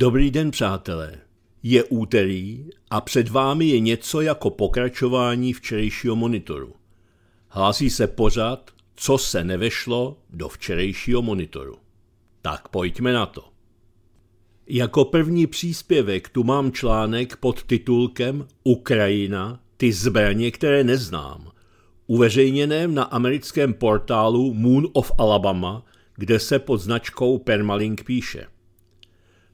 Dobrý den, přátelé. Je úterý a před vámi je něco jako pokračování včerejšího monitoru. Hlásí se pořád, co se nevešlo do včerejšího monitoru. Tak pojďme na to. Jako první příspěvek tu mám článek pod titulkem Ukrajina, ty zbraně, které neznám, uveřejněném na americkém portálu Moon of Alabama, kde se pod značkou Permalink píše –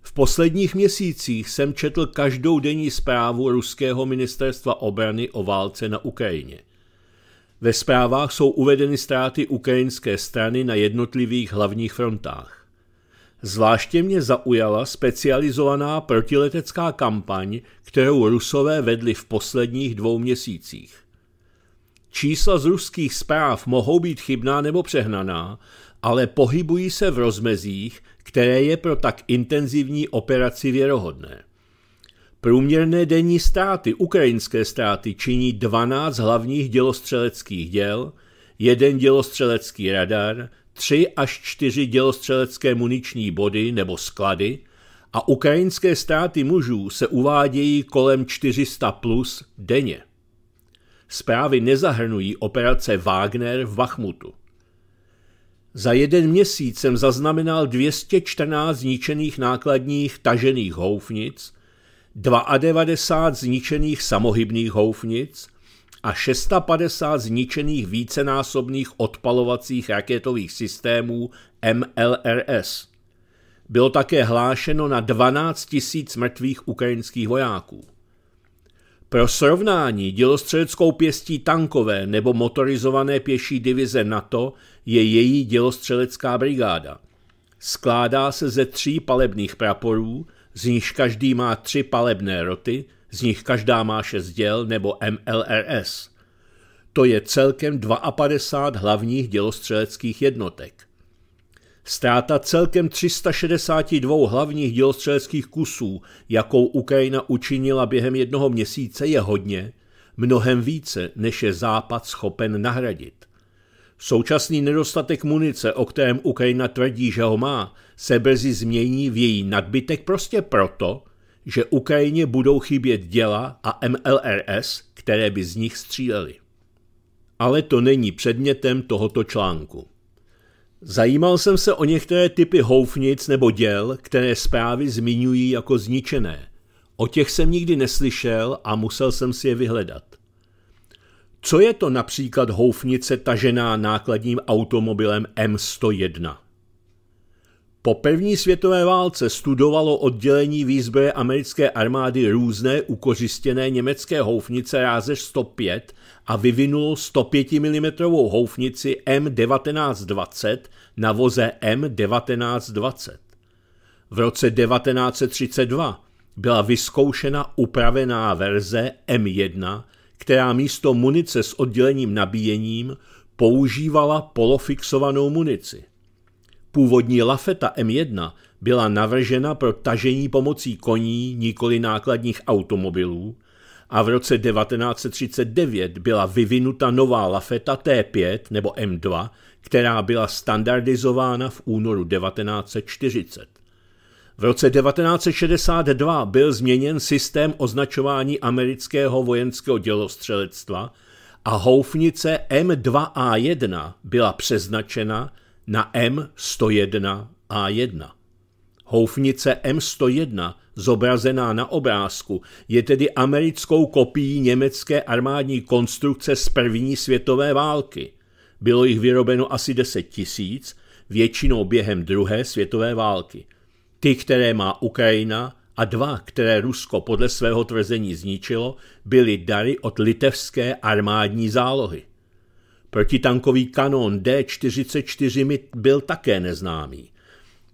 v posledních měsících jsem četl každou denní zprávu ruského ministerstva obrany o válce na Ukrajině. Ve zprávách jsou uvedeny ztráty ukrajinské strany na jednotlivých hlavních frontách. Zvláště mě zaujala specializovaná protiletecká kampaň, kterou rusové vedli v posledních dvou měsících. Čísla z ruských zpráv mohou být chybná nebo přehnaná, ale pohybují se v rozmezích, které je pro tak intenzivní operaci věrohodné. Průměrné denní státy, ukrajinské státy činí 12 hlavních dělostřeleckých děl, jeden dělostřelecký radar, tři až čtyři dělostřelecké muniční body nebo sklady a ukrajinské státy mužů se uvádějí kolem 400 plus denně. Zprávy nezahrnují operace Wagner v Bachmutu. Za jeden měsíc jsem zaznamenal 214 zničených nákladních tažených houfnic, 92 zničených samohybných houfnic a 650 zničených vícenásobných odpalovacích raketových systémů MLRS. Bylo také hlášeno na 12 000 mrtvých ukrajinských vojáků. Pro srovnání dělostřeleckou pěstí tankové nebo motorizované pěší divize NATO je její dělostřelecká brigáda. Skládá se ze tří palebných praporů, z nichž každý má tři palebné roty, z nich každá má šest děl nebo MLRS. To je celkem 52 hlavních dělostřeleckých jednotek. Ztráta celkem 362 hlavních dělostřeleckých kusů, jakou Ukrajina učinila během jednoho měsíce, je hodně, mnohem více, než je Západ schopen nahradit. Současný nedostatek munice, o kterém Ukrajina tvrdí, že ho má, se brzy změní v její nadbytek prostě proto, že Ukrajině budou chybět děla a MLRS, které by z nich stříleli. Ale to není předmětem tohoto článku. Zajímal jsem se o některé typy houfnic nebo děl, které zprávy zmiňují jako zničené. O těch jsem nikdy neslyšel a musel jsem si je vyhledat. Co je to například houfnice tažená nákladním automobilem M101? Po první světové válce studovalo oddělení výzbroje americké armády různé ukořistěné německé houfnice rázež 105 a vyvinul 105 mm houfnici M1920 na voze M1920. V roce 1932 byla vyzkoušena upravená verze M1, která místo munice s oddělením nabíjením používala polofixovanou munici. Původní lafeta M1 byla navržena pro tažení pomocí koní, nikoli nákladních automobilů, a v roce 1939 byla vyvinuta nová lafeta T5 nebo M2, která byla standardizována v únoru 1940. V roce 1962 byl změněn systém označování amerického vojenského dělostřelectva a houfnice M2A1 byla přeznačena na M101A1. Houfnice M101, zobrazená na obrázku, je tedy americkou kopií německé armádní konstrukce z první světové války. Bylo jich vyrobeno asi 10 tisíc, většinou během druhé světové války. Ty, které má Ukrajina, a dva, které Rusko podle svého tvrzení zničilo, byly dary od litevské armádní zálohy. Protitankový kanón D-44 byl také neznámý.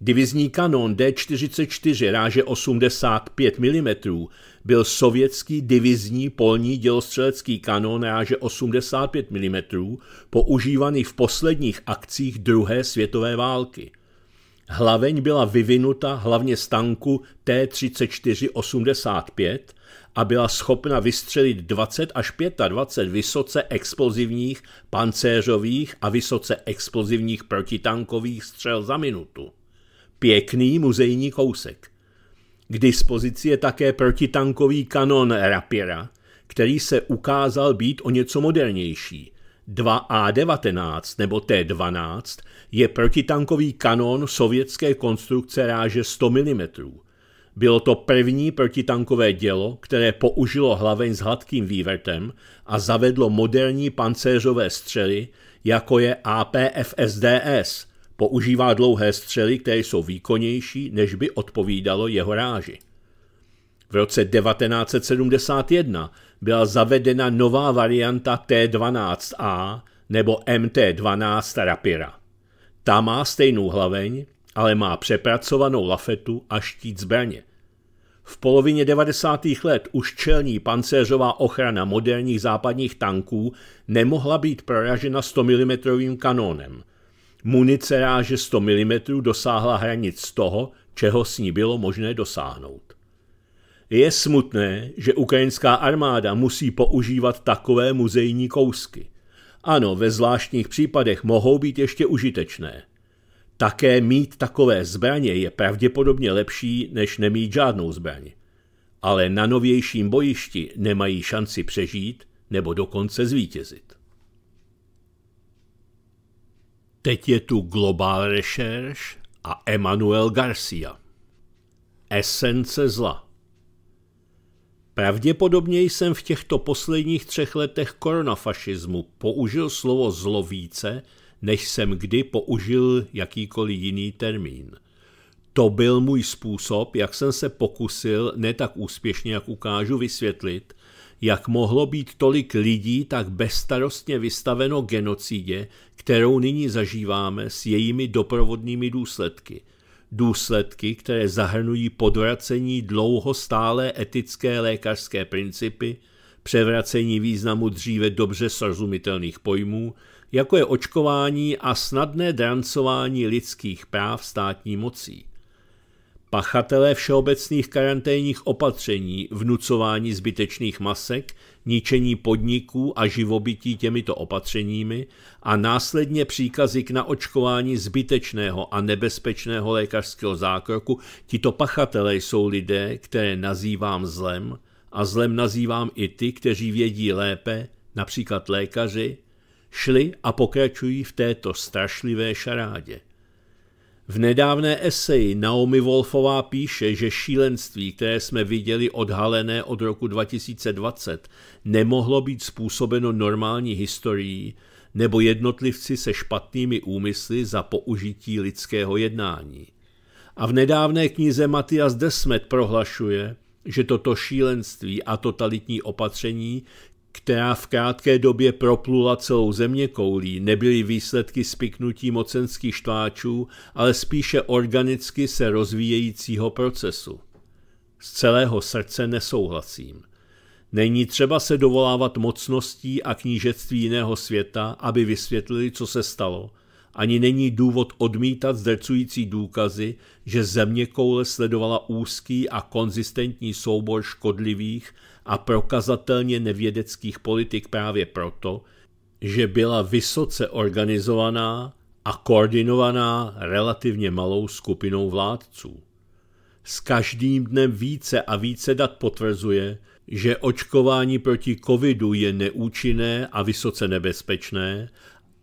Divizní kanon D-44 ráže 85 mm byl sovětský divizní polní dělostřelecký kanon ráže 85 mm používaný v posledních akcích druhé světové války. Hlaveň byla vyvinuta hlavně z tanku T-34-85 a byla schopna vystřelit 20 až 25 vysoce explozivních pancéřových a vysoce explozivních protitankových střel za minutu. Pěkný muzejní kousek. K dispozici je také protitankový kanon Rapira, který se ukázal být o něco modernější. 2A19 nebo T12 je protitankový kanon sovětské konstrukce ráže 100 mm. Bylo to první protitankové dělo, které použilo hlaveň s hladkým vývrtem a zavedlo moderní pancéřové střely, jako je APFSDS, Používá dlouhé střely, které jsou výkonnější, než by odpovídalo jeho ráži. V roce 1971 byla zavedena nová varianta T12A nebo MT12 Rapira. Ta má stejnou hlaveň, ale má přepracovanou lafetu a štít zbraně. V polovině 90. let už čelní pancéřová ochrana moderních západních tanků nemohla být proražena 100 mm kanónem, Munice ráže 100 mm dosáhla hranic toho, čeho s ní bylo možné dosáhnout. Je smutné, že ukrajinská armáda musí používat takové muzejní kousky. Ano, ve zvláštních případech mohou být ještě užitečné. Také mít takové zbraně je pravděpodobně lepší, než nemít žádnou zbraň. Ale na novějším bojišti nemají šanci přežít nebo dokonce zvítězit. Teď je tu Global Research a Emanuel Garcia. Esence zla Pravděpodobně jsem v těchto posledních třech letech koronafašismu použil slovo zlo více, než jsem kdy použil jakýkoliv jiný termín. To byl můj způsob, jak jsem se pokusil, ne tak úspěšně, jak ukážu, vysvětlit, jak mohlo být tolik lidí tak bezstarostně vystaveno genocidě, kterou nyní zažíváme s jejími doprovodnými důsledky. Důsledky, které zahrnují podvracení dlouhostálé etické lékařské principy, převracení významu dříve dobře srozumitelných pojmů, jako je očkování a snadné drancování lidských práv státní mocí. Pachatelé všeobecných karanténních opatření, vnucování zbytečných masek ničení podniků a živobytí těmito opatřeními a následně příkazy k naočkování zbytečného a nebezpečného lékařského zákroku, tito pachatelé jsou lidé, které nazývám zlem a zlem nazývám i ty, kteří vědí lépe, například lékaři, šli a pokračují v této strašlivé šarádě. V nedávné eseji Naomi Wolfová píše, že šílenství, které jsme viděli odhalené od roku 2020, nemohlo být způsobeno normální historií nebo jednotlivci se špatnými úmysly za použití lidského jednání. A v nedávné knize Matias Desmet prohlašuje, že toto šílenství a totalitní opatření která v krátké době proplula celou země koulí, nebyly výsledky spiknutí mocenských štváčů, ale spíše organicky se rozvíjejícího procesu. Z celého srdce nesouhlasím. Není třeba se dovolávat mocností a knížectví jiného světa, aby vysvětlili, co se stalo, ani není důvod odmítat zdrcující důkazy, že země koule sledovala úzký a konzistentní soubor škodlivých a prokazatelně nevědeckých politik právě proto, že byla vysoce organizovaná a koordinovaná relativně malou skupinou vládců. S každým dnem více a více dat potvrzuje, že očkování proti covidu je neúčinné a vysoce nebezpečné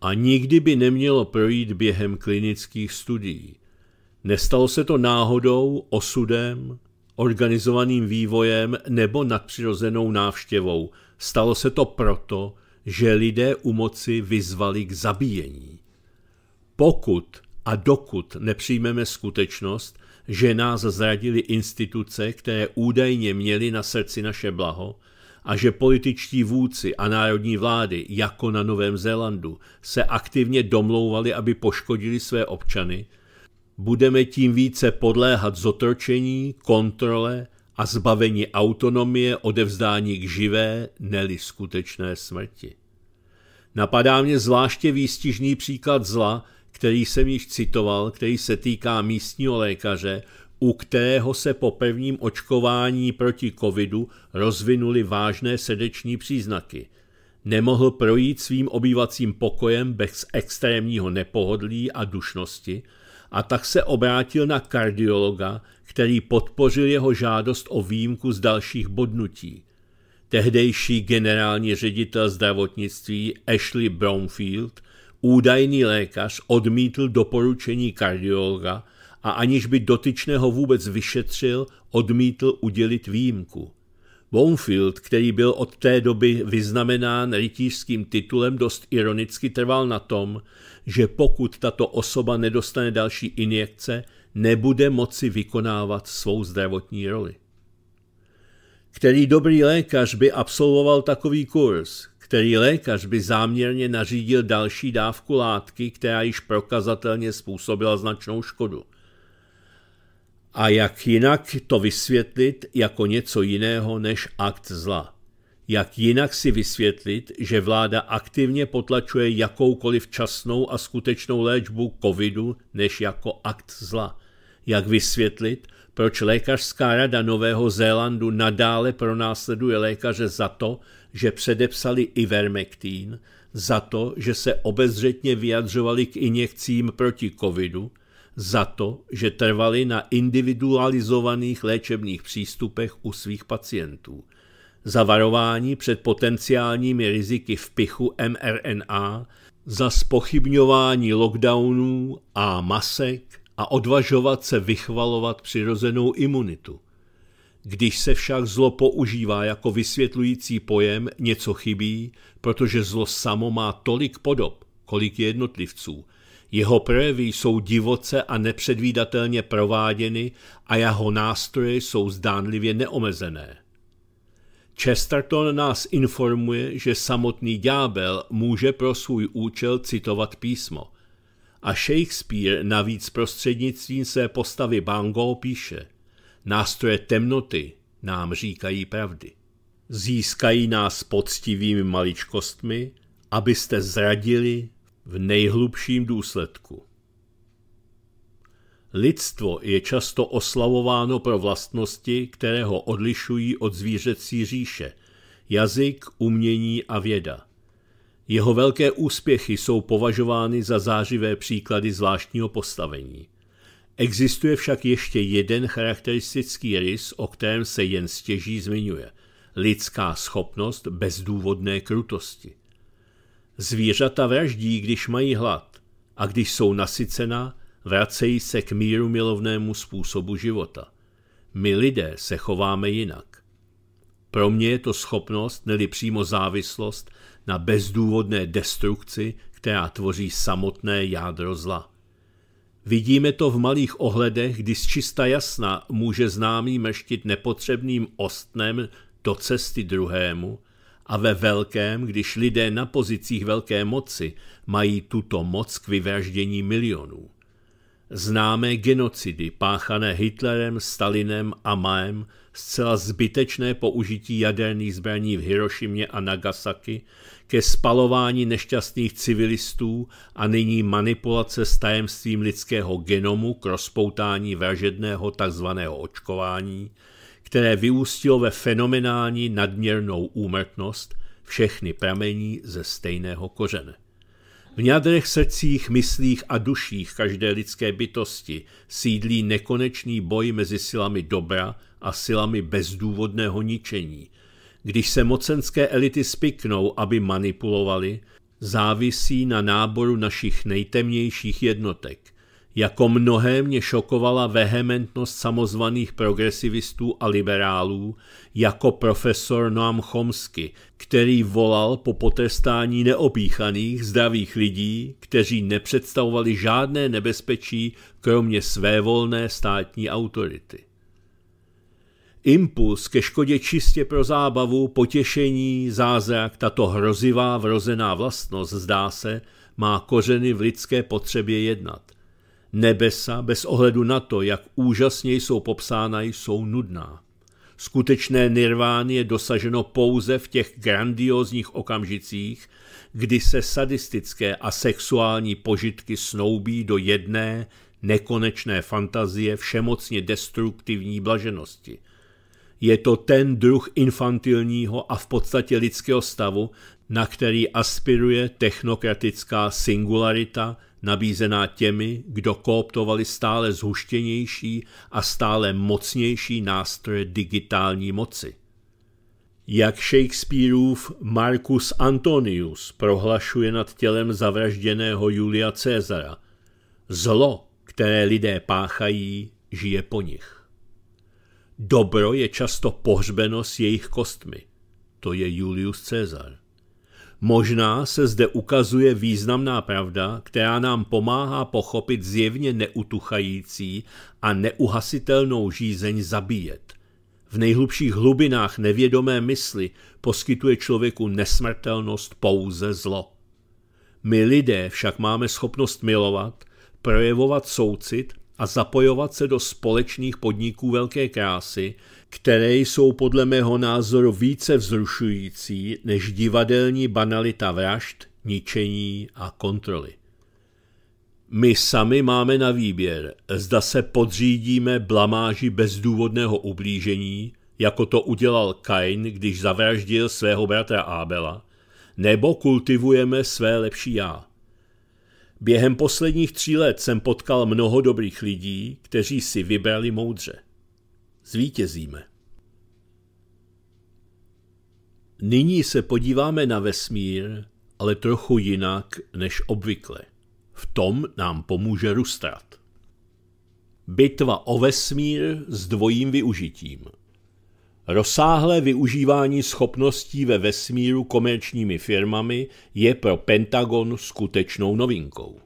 a nikdy by nemělo projít během klinických studií. Nestalo se to náhodou, osudem, organizovaným vývojem nebo nadpřirozenou návštěvou. Stalo se to proto, že lidé u moci vyzvali k zabíjení. Pokud a dokud nepřijmeme skutečnost, že nás zradili instituce, které údajně měly na srdci naše blaho, a že političtí vůdci a národní vlády, jako na Novém Zélandu, se aktivně domlouvali, aby poškodili své občany, budeme tím více podléhat zotročení, kontrole a zbavení autonomie odevzdání k živé, neli skutečné smrti. Napadá mě zvláště výstižný příklad zla, který jsem již citoval, který se týká místního lékaře, u kterého se po prvním očkování proti covidu rozvinuly vážné srdeční příznaky. Nemohl projít svým obývacím pokojem bez extrémního nepohodlí a dušnosti, a tak se obrátil na kardiologa, který podpořil jeho žádost o výjimku z dalších bodnutí. Tehdejší generální ředitel zdravotnictví Ashley Bromfield, údajný lékař, odmítl doporučení kardiologa a aniž by dotyčného vůbec vyšetřil, odmítl udělit výjimku. Bonfield, který byl od té doby vyznamenán rytířským titulem, dost ironicky trval na tom, že pokud tato osoba nedostane další injekce, nebude moci vykonávat svou zdravotní roli. Který dobrý lékař by absolvoval takový kurz? Který lékař by záměrně nařídil další dávku látky, která již prokazatelně způsobila značnou škodu? A jak jinak to vysvětlit jako něco jiného než akt zla? Jak jinak si vysvětlit, že vláda aktivně potlačuje jakoukoliv časnou a skutečnou léčbu covidu než jako akt zla? Jak vysvětlit, proč lékařská rada Nového Zélandu nadále pronásleduje lékaře za to, že předepsali ivermektín, za to, že se obezřetně vyjadřovali k injekcím proti covidu, za to, že trvali na individualizovaných léčebných přístupech u svých pacientů – za varování před potenciálními riziky v pichu mRNA, za spochybňování lockdownů a masek a odvažovat se vychvalovat přirozenou imunitu. Když se však zlo používá jako vysvětlující pojem, něco chybí, protože zlo samo má tolik podob, kolik je jednotlivců. Jeho projevy jsou divoce a nepředvídatelně prováděny a jeho nástroje jsou zdánlivě neomezené. Chesterton nás informuje, že samotný ďábel může pro svůj účel citovat písmo. A Shakespeare navíc prostřednictvím své postavy Bango píše Nástroje temnoty nám říkají pravdy. Získají nás poctivými maličkostmi, abyste zradili v nejhlubším důsledku. Lidstvo je často oslavováno pro vlastnosti, které ho odlišují od zvířecí říše – jazyk, umění a věda. Jeho velké úspěchy jsou považovány za zářivé příklady zvláštního postavení. Existuje však ještě jeden charakteristický rys, o kterém se jen stěží zmiňuje – lidská schopnost bezdůvodné krutosti. Zvířata vraždí, když mají hlad a když jsou nasycená, Vracejí se k míru milovnému způsobu života. My lidé se chováme jinak. Pro mě je to schopnost, neli přímo závislost, na bezdůvodné destrukci, která tvoří samotné jádro zla. Vidíme to v malých ohledech, kdy z čista jasna může známý meštit nepotřebným ostnem do cesty druhému a ve velkém, když lidé na pozicích velké moci mají tuto moc k vyvraždění milionů. Známé genocidy páchané Hitlerem, Stalinem a Maem, zcela zbytečné použití jaderných zbraní v Hirošimě a Nagasaki, ke spalování nešťastných civilistů a nyní manipulace s tajemstvím lidského genomu k rozpoutání vražedného tzv. očkování, které vyústilo ve fenomenální nadměrnou úmrtnost, všechny pramení ze stejného kořene. V jádrech srdcích, myslích a duších každé lidské bytosti sídlí nekonečný boj mezi silami dobra a silami bezdůvodného ničení. Když se mocenské elity spiknou, aby manipulovali, závisí na náboru našich nejtemnějších jednotek – jako mnohé mě šokovala vehementnost samozvaných progresivistů a liberálů, jako profesor Noam Chomsky, který volal po potestání neopíchaných, zdravých lidí, kteří nepředstavovali žádné nebezpečí kromě svévolné státní autority. Impuls ke škodě čistě pro zábavu, potěšení, zázrak, tato hrozivá vrozená vlastnost, zdá se, má kořeny v lidské potřebě jednat – Nebesa, bez ohledu na to, jak úžasně jsou popsána, jsou nudná. Skutečné nirvány je dosaženo pouze v těch grandiózních okamžicích, kdy se sadistické a sexuální požitky snoubí do jedné, nekonečné fantazie všemocně destruktivní blaženosti. Je to ten druh infantilního a v podstatě lidského stavu, na který aspiruje technokratická singularita, nabízená těmi, kdo kooptovali stále zhuštěnější a stále mocnější nástroje digitální moci. Jak Shakespeareův Marcus Antonius prohlašuje nad tělem zavražděného Julia Cezara, zlo, které lidé páchají, žije po nich. Dobro je často pohřbeno s jejich kostmi. To je Julius Cezar. Možná se zde ukazuje významná pravda, která nám pomáhá pochopit zjevně neutuchající a neuhasitelnou žízeň zabíjet. V nejhlubších hlubinách nevědomé mysli poskytuje člověku nesmrtelnost pouze zlo. My lidé však máme schopnost milovat, projevovat soucit a zapojovat se do společných podniků velké krásy, které jsou podle mého názoru více vzrušující než divadelní banalita vražd, ničení a kontroly. My sami máme na výběr, zda se podřídíme blamáži bezdůvodného ublížení, jako to udělal Kain, když zavraždil svého bratra Abela, nebo kultivujeme své lepší já. Během posledních tří let jsem potkal mnoho dobrých lidí, kteří si vybrali moudře zvítězíme. Nyní se podíváme na vesmír, ale trochu jinak než obvykle. V tom nám pomůže Rustrat. Bitva o vesmír s dvojím využitím. Rozsáhlé využívání schopností ve vesmíru komerčními firmami je pro Pentagon skutečnou novinkou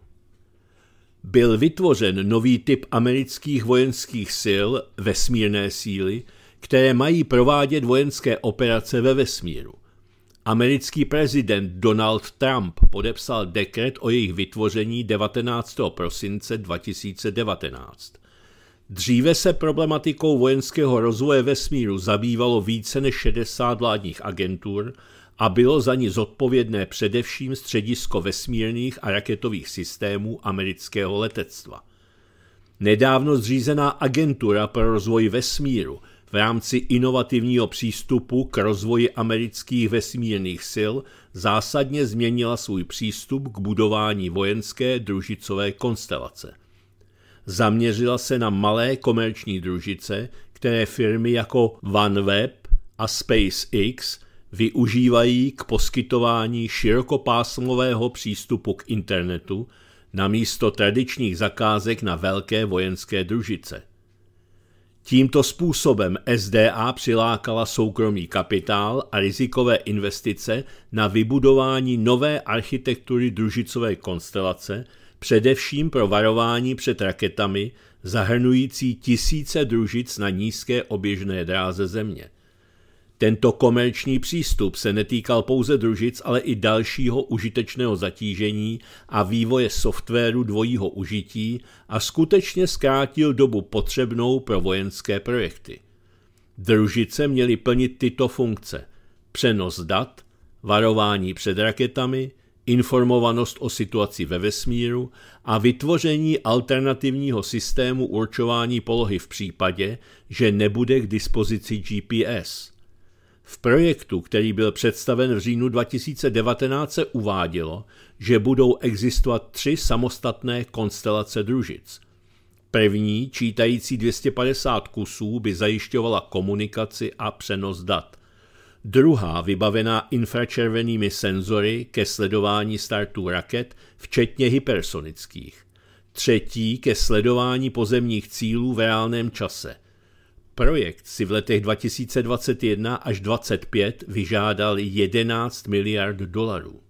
byl vytvořen nový typ amerických vojenských sil, vesmírné síly, které mají provádět vojenské operace ve vesmíru. Americký prezident Donald Trump podepsal dekret o jejich vytvoření 19. prosince 2019. Dříve se problematikou vojenského rozvoje vesmíru zabývalo více než 60 vládních agentur, a bylo za ní zodpovědné především středisko vesmírných a raketových systémů amerického letectva. Nedávno zřízená agentura pro rozvoj vesmíru v rámci inovativního přístupu k rozvoji amerických vesmírných sil zásadně změnila svůj přístup k budování vojenské družicové konstelace. Zaměřila se na malé komerční družice, které firmy jako OneWeb a SpaceX využívají k poskytování širokopásmového přístupu k internetu na místo tradičních zakázek na velké vojenské družice. Tímto způsobem SDA přilákala soukromý kapitál a rizikové investice na vybudování nové architektury družicové konstelace, především pro varování před raketami, zahrnující tisíce družic na nízké oběžné dráze Země – tento komerční přístup se netýkal pouze družic, ale i dalšího užitečného zatížení a vývoje softwaru dvojího užití a skutečně zkrátil dobu potřebnou pro vojenské projekty. Družice měly plnit tyto funkce. Přenos dat, varování před raketami, informovanost o situaci ve vesmíru a vytvoření alternativního systému určování polohy v případě, že nebude k dispozici GPS – v projektu, který byl představen v říjnu 2019, se uvádělo, že budou existovat tři samostatné konstelace družic. První, čítající 250 kusů, by zajišťovala komunikaci a přenos dat. Druhá, vybavená infračervenými senzory ke sledování startů raket, včetně hypersonických. Třetí, ke sledování pozemních cílů v reálném čase – Projekt si v letech 2021 až 2025 vyžádal 11 miliard dolarů.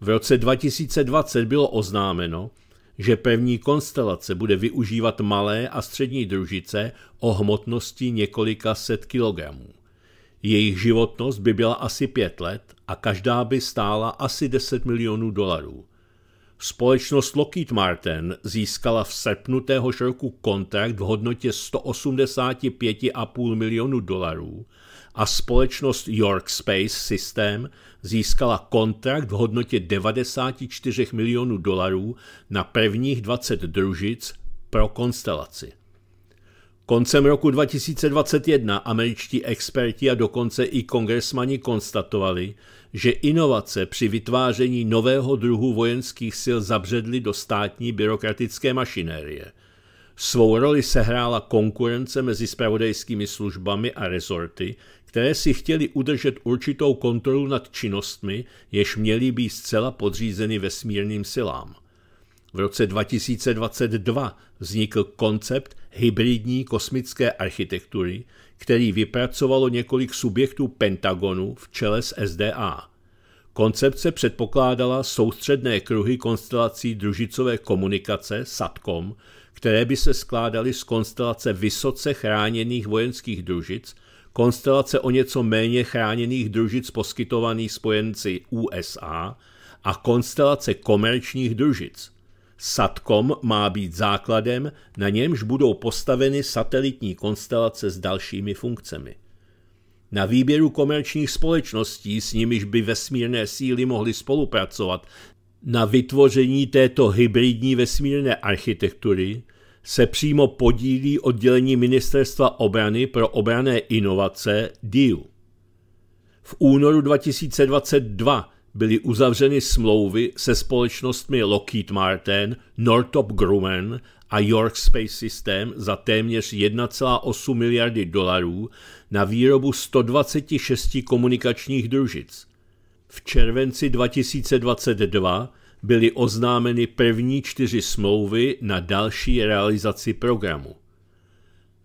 V roce 2020 bylo oznámeno, že pevní konstelace bude využívat malé a střední družice o hmotnosti několika set kilogramů. Jejich životnost by byla asi pět let a každá by stála asi 10 milionů dolarů – Společnost Lockheed Martin získala v srpnu téhož roku kontrakt v hodnotě 185,5 milionů dolarů a společnost York Space System získala kontrakt v hodnotě 94 milionů dolarů na prvních 20 družic pro konstelaci. Koncem roku 2021 američtí experti a dokonce i kongresmani konstatovali, že inovace při vytváření nového druhu vojenských sil zabředly do státní byrokratické mašinérie. Svou roli sehrála konkurence mezi spravodajskými službami a rezorty, které si chtěli udržet určitou kontrolu nad činnostmi, jež měly být zcela podřízeny vesmírným silám. V roce 2022 vznikl koncept hybridní kosmické architektury, který vypracovalo několik subjektů Pentagonu v čele s SDA. Koncepce předpokládala soustředné kruhy konstelací družicové komunikace SATCOM, které by se skládaly z konstelace vysoce chráněných vojenských družic, konstelace o něco méně chráněných družic poskytovaných spojenci USA a konstelace komerčních družic – SATCOM má být základem, na němž budou postaveny satelitní konstelace s dalšími funkcemi. Na výběru komerčních společností, s nimiž by vesmírné síly mohly spolupracovat, na vytvoření této hybridní vesmírné architektury se přímo podílí oddělení Ministerstva obrany pro obrané inovace DIU. V únoru 2022 byly uzavřeny smlouvy se společnostmi Lockheed Martin, Northrop Grumman a York Space System za téměř 1,8 miliardy dolarů na výrobu 126 komunikačních družic. V červenci 2022 byly oznámeny první čtyři smlouvy na další realizaci programu.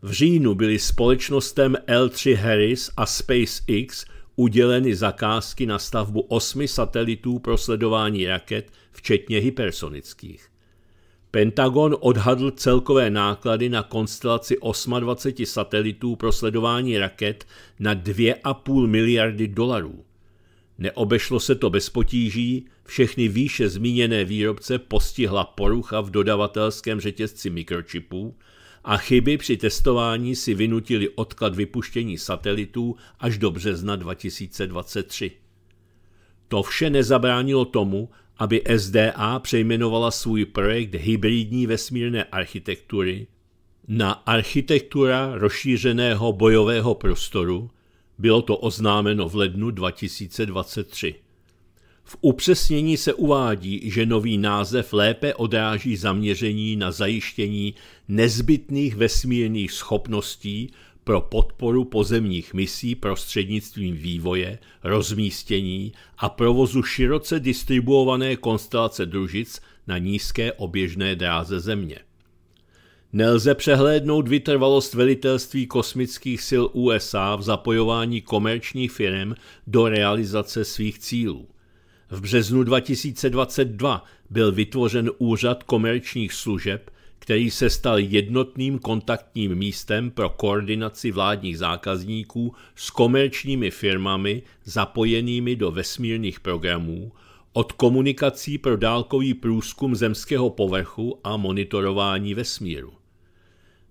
V říjnu byly společnostem L3 Harris a SpaceX uděleny zakázky na stavbu osmi satelitů pro sledování raket, včetně hypersonických. Pentagon odhadl celkové náklady na konstelaci 28 satelitů pro sledování raket na 2,5 miliardy dolarů. Neobešlo se to bez potíží, všechny výše zmíněné výrobce postihla porucha v dodavatelském řetězci mikročipů a chyby při testování si vynutili odklad vypuštění satelitů až do března 2023. To vše nezabránilo tomu, aby SDA přejmenovala svůj projekt hybridní vesmírné architektury na architektura rozšířeného bojového prostoru, bylo to oznámeno v lednu 2023. V upřesnění se uvádí, že nový název lépe odráží zaměření na zajištění nezbytných vesmírných schopností pro podporu pozemních misí prostřednictvím vývoje, rozmístění a provozu široce distribuované konstelace družic na nízké oběžné dráze Země. Nelze přehlédnout vytrvalost velitelství kosmických sil USA v zapojování komerčních firm do realizace svých cílů. V březnu 2022 byl vytvořen Úřad komerčních služeb, který se stal jednotným kontaktním místem pro koordinaci vládních zákazníků s komerčními firmami zapojenými do vesmírných programů, od komunikací pro dálkový průzkum zemského povrchu a monitorování vesmíru.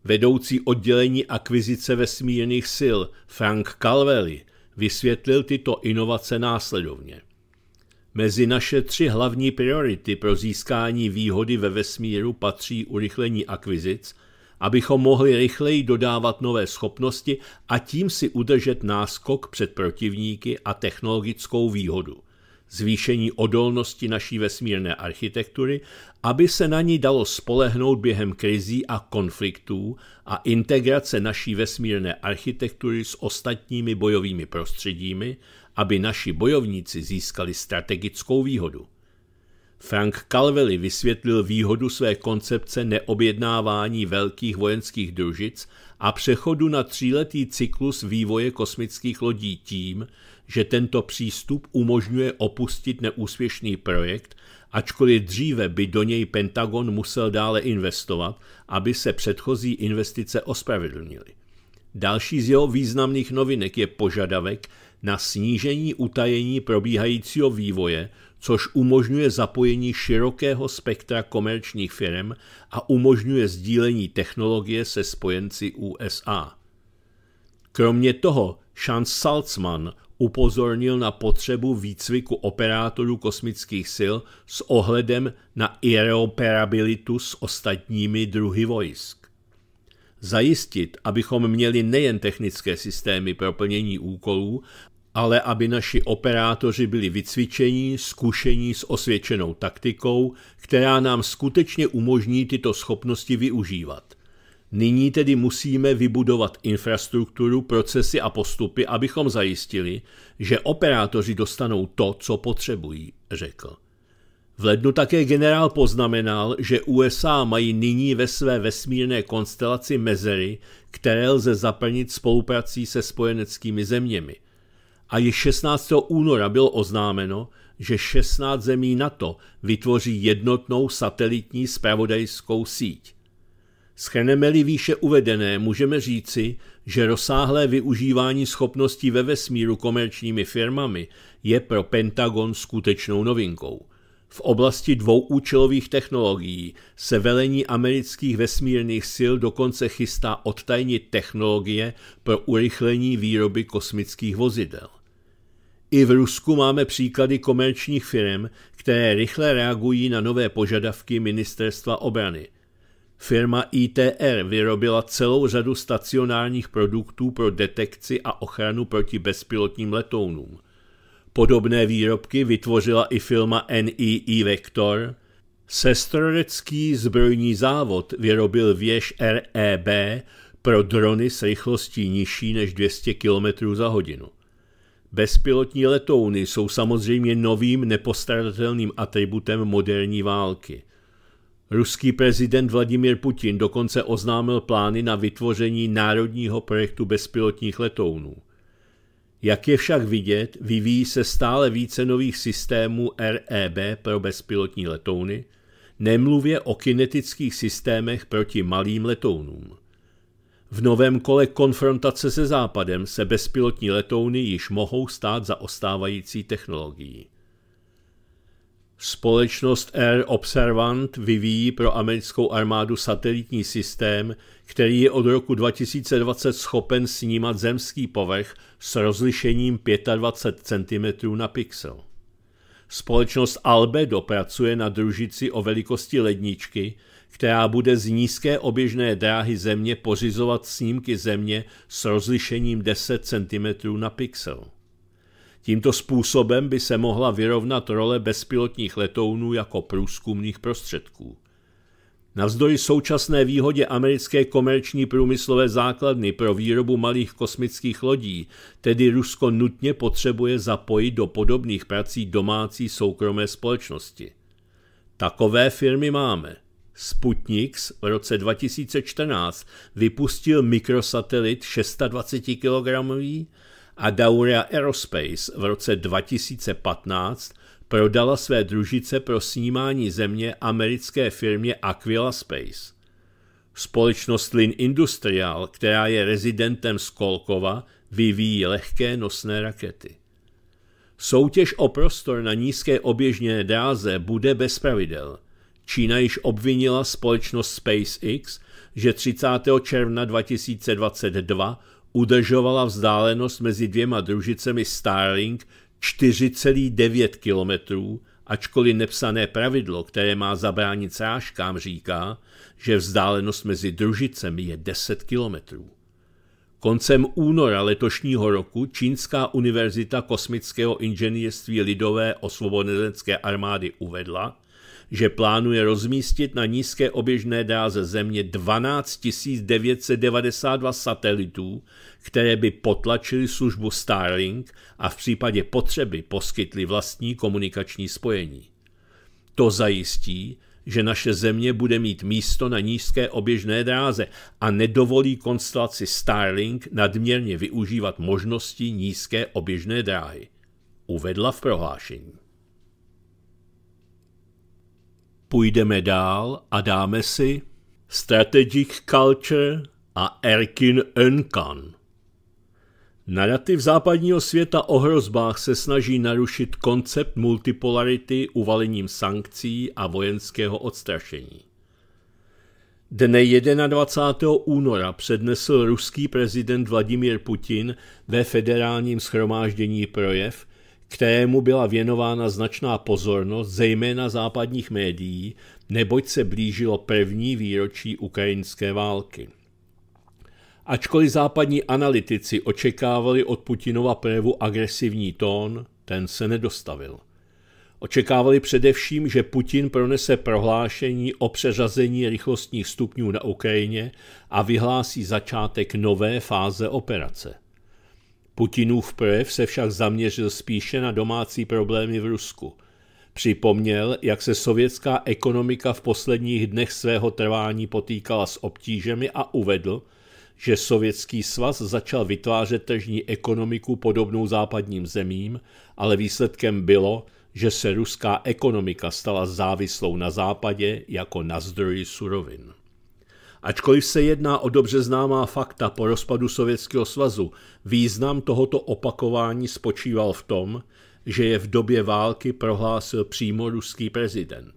Vedoucí oddělení akvizice vesmírných sil Frank Calvelli vysvětlil tyto inovace následovně – Mezi naše tři hlavní priority pro získání výhody ve vesmíru patří urychlení akvizic, abychom mohli rychleji dodávat nové schopnosti a tím si udržet náskok před protivníky a technologickou výhodu. Zvýšení odolnosti naší vesmírné architektury, aby se na ní dalo spolehnout během krizí a konfliktů a integrace naší vesmírné architektury s ostatními bojovými prostředími aby naši bojovníci získali strategickou výhodu. Frank Calvelli vysvětlil výhodu své koncepce neobjednávání velkých vojenských družic a přechodu na tříletý cyklus vývoje kosmických lodí tím, že tento přístup umožňuje opustit neúspěšný projekt, ačkoliv dříve by do něj Pentagon musel dále investovat, aby se předchozí investice ospravedlnily. Další z jeho významných novinek je požadavek na snížení utajení probíhajícího vývoje, což umožňuje zapojení širokého spektra komerčních firm a umožňuje sdílení technologie se spojenci USA. Kromě toho Sean Salzman upozornil na potřebu výcviku operátorů kosmických sil s ohledem na ireoperabilitu s ostatními druhy vojsk. Zajistit, abychom měli nejen technické systémy pro plnění úkolů, ale aby naši operátoři byli vycvičení, zkušení s osvědčenou taktikou, která nám skutečně umožní tyto schopnosti využívat. Nyní tedy musíme vybudovat infrastrukturu, procesy a postupy, abychom zajistili, že operátoři dostanou to, co potřebují, řekl. V lednu také generál poznamenal, že USA mají nyní ve své vesmírné konstelaci mezery, které lze zaplnit spoluprací se spojeneckými zeměmi – a již 16. února bylo oznámeno, že 16 zemí NATO vytvoří jednotnou satelitní spravodajskou síť. Schrneme-li výše uvedené, můžeme říci, že rozsáhlé využívání schopností ve vesmíru komerčními firmami je pro Pentagon skutečnou novinkou. V oblasti dvouúčelových technologií se velení amerických vesmírných sil dokonce chystá odtajnit technologie pro urychlení výroby kosmických vozidel. I v Rusku máme příklady komerčních firm, které rychle reagují na nové požadavky ministerstva obrany. Firma ITR vyrobila celou řadu stacionárních produktů pro detekci a ochranu proti bezpilotním letounům. Podobné výrobky vytvořila i firma NEE Vector. Sestrorecký zbrojní závod vyrobil věž REB pro drony s rychlostí nižší než 200 km za hodinu. Bezpilotní letouny jsou samozřejmě novým nepostradatelným atributem moderní války. Ruský prezident Vladimir Putin dokonce oznámil plány na vytvoření národního projektu bezpilotních letounů. Jak je však vidět, vyvíjí se stále více nových systémů REB pro bezpilotní letouny, nemluvě o kinetických systémech proti malým letounům. V novém kole konfrontace se Západem se bezpilotní letouny již mohou stát za ostávající technologií. Společnost Air Observant vyvíjí pro americkou armádu satelitní systém, který je od roku 2020 schopen snímat zemský povrch s rozlišením 25 cm na pixel. Společnost Albedo pracuje na družici o velikosti ledničky, která bude z nízké oběžné dráhy Země pořizovat snímky Země s rozlišením 10 cm na pixel. Tímto způsobem by se mohla vyrovnat role bezpilotních letounů jako průzkumných prostředků. Navzdory současné výhodě americké komerční průmyslové základny pro výrobu malých kosmických lodí, tedy Rusko nutně potřebuje zapojit do podobných prací domácí soukromé společnosti. Takové firmy máme. Sputnik v roce 2014 vypustil mikrosatelit 620 kg a Dauria Aerospace v roce 2015 prodala své družice pro snímání země americké firmě Aquila Space. Společnost Lin Industrial, která je rezidentem Skolkova, vyvíjí lehké nosné rakety. Soutěž o prostor na nízké oběžné dráze bude bez pravidel – Čína již obvinila společnost SpaceX, že 30. června 2022 udržovala vzdálenost mezi dvěma družicemi Starlink 4,9 kilometrů, ačkoliv nepsané pravidlo, které má zabránit srážkám, říká, že vzdálenost mezi družicemi je 10 kilometrů. Koncem února letošního roku Čínská univerzita kosmického inženýrství Lidové osvobodenecké armády uvedla, že plánuje rozmístit na nízké oběžné dráze Země 12 992 satelitů, které by potlačily službu Starlink a v případě potřeby poskytly vlastní komunikační spojení. To zajistí, že naše země bude mít místo na nízké oběžné dráze a nedovolí konstelaci Starlink nadměrně využívat možnosti nízké oběžné dráhy, uvedla v prohlášení. půjdeme dál a dáme si Strategic Culture a Erkin Önkan. Narrativ západního světa o hrozbách se snaží narušit koncept multipolarity uvalením sankcí a vojenského odstrašení. Dne 21. února přednesl ruský prezident Vladimír Putin ve federálním schromáždění projev, kterému byla věnována značná pozornost, zejména západních médií, neboť se blížilo první výročí ukrajinské války. Ačkoliv západní analytici očekávali od Putinova prvu agresivní tón, ten se nedostavil. Očekávali především, že Putin pronese prohlášení o přeřazení rychlostních stupňů na Ukrajině a vyhlásí začátek nové fáze operace. Putinův projev se však zaměřil spíše na domácí problémy v Rusku. Připomněl, jak se sovětská ekonomika v posledních dnech svého trvání potýkala s obtížemi a uvedl, že Sovětský svaz začal vytvářet tržní ekonomiku podobnou západním zemím, ale výsledkem bylo, že se ruská ekonomika stala závislou na západě jako na zdroji surovin. Ačkoliv se jedná o dobře známá fakta po rozpadu Sovětského svazu, význam tohoto opakování spočíval v tom, že je v době války prohlásil přímo ruský prezident.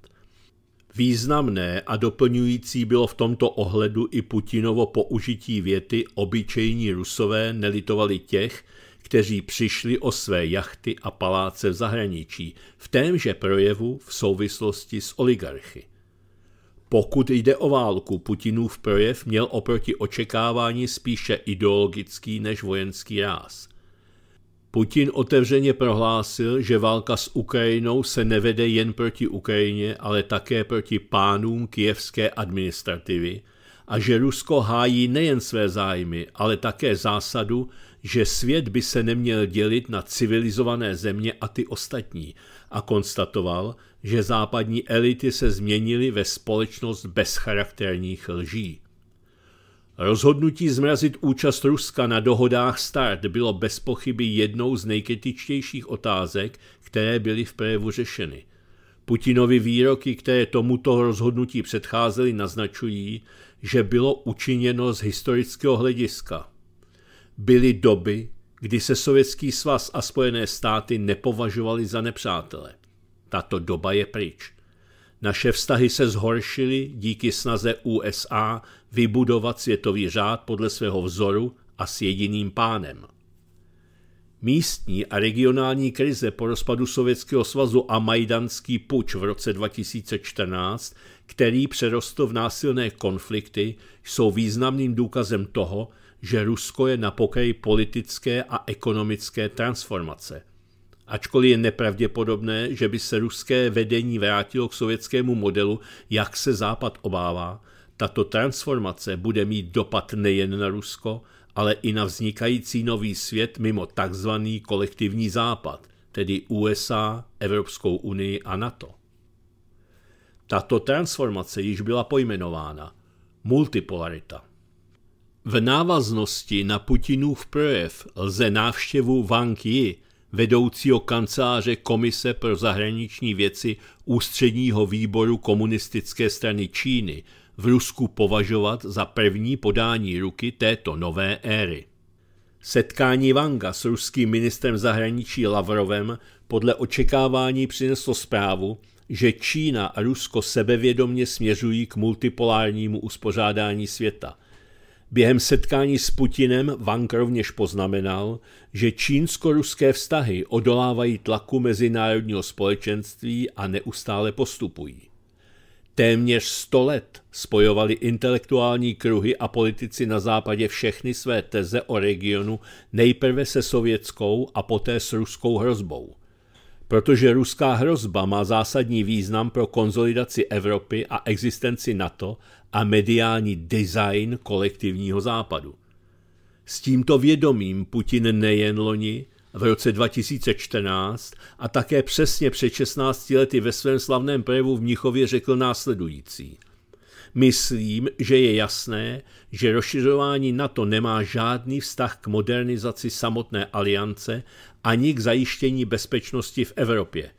Významné a doplňující bylo v tomto ohledu i Putinovo použití věty obyčejní rusové nelitovali těch, kteří přišli o své jachty a paláce v zahraničí, v témže projevu v souvislosti s oligarchy. Pokud jde o válku, Putinův projev měl oproti očekávání spíše ideologický než vojenský ráz. Putin otevřeně prohlásil, že válka s Ukrajinou se nevede jen proti Ukrajině, ale také proti pánům kijevské administrativy a že Rusko hájí nejen své zájmy, ale také zásadu, že svět by se neměl dělit na civilizované země a ty ostatní – a konstatoval, že západní elity se změnily ve společnost bezcharakterních lží. Rozhodnutí zmrazit účast Ruska na dohodách START bylo bez pochyby jednou z nejkritičtějších otázek, které byly v projevu řešeny. Putinovi výroky, které tomuto rozhodnutí předcházely, naznačují, že bylo učiněno z historického hlediska. Byly doby, kdy se Sovětský svaz a Spojené státy nepovažovali za nepřátele. Tato doba je pryč. Naše vztahy se zhoršily díky snaze USA vybudovat světový řád podle svého vzoru a s jediným pánem. Místní a regionální krize po rozpadu Sovětského svazu a majdanský puč v roce 2014, který přerostl v násilné konflikty, jsou významným důkazem toho, že Rusko je na pokraji politické a ekonomické transformace. Ačkoliv je nepravděpodobné, že by se ruské vedení vrátilo k sovětskému modelu, jak se Západ obává, tato transformace bude mít dopad nejen na Rusko, ale i na vznikající nový svět mimo tzv. kolektivní západ, tedy USA, Evropskou unii a NATO. Tato transformace již byla pojmenována multipolarita. V návaznosti na Putinův projev lze návštěvu Wang Yi, vedoucího kanceláře Komise pro zahraniční věci Ústředního výboru komunistické strany Číny, v Rusku považovat za první podání ruky této nové éry. Setkání Vanga s ruským ministrem zahraničí Lavrovem podle očekávání přineslo zprávu, že Čína a Rusko sebevědomně směřují k multipolárnímu uspořádání světa – Během setkání s Putinem Wang rovněž poznamenal, že čínsko-ruské vztahy odolávají tlaku mezinárodního společenství a neustále postupují. Téměř sto let spojovali intelektuální kruhy a politici na západě všechny své teze o regionu nejprve se sovětskou a poté s ruskou hrozbou – protože ruská hrozba má zásadní význam pro konzolidaci Evropy a existenci NATO a mediální design kolektivního západu. S tímto vědomím Putin nejen loni, v roce 2014 a také přesně před 16 lety ve svém slavném projevu v Mnichově řekl následující. Myslím, že je jasné, že rozšiřování NATO nemá žádný vztah k modernizaci samotné aliance ani k zajištění bezpečnosti v Evropě.